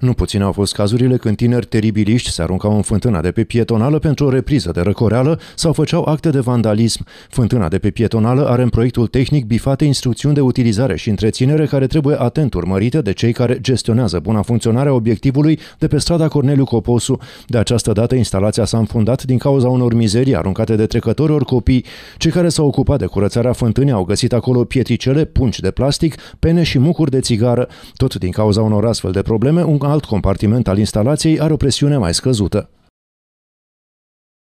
Nu puține au fost cazurile când tineri teribiliști se aruncau în fântâna de pe pietonală pentru o repriză de răcoreală sau făceau acte de vandalism. Fântâna de pe pietonală are în proiectul tehnic bifate instrucțiuni de utilizare și întreținere care trebuie atent urmărite de cei care gestionează buna funcționare a obiectivului de pe strada Corneliu Coposu. De această dată, instalația s-a înfundat din cauza unor mizerii aruncate de trecători ori copii. Cei care s-au ocupat de curățarea fântânii au găsit acolo pietricele, pungi de plastic, pene și mucuri de țigară. Tot din cauza unor astfel de probleme, un alt compartiment al instalației are o presiune mai scăzută.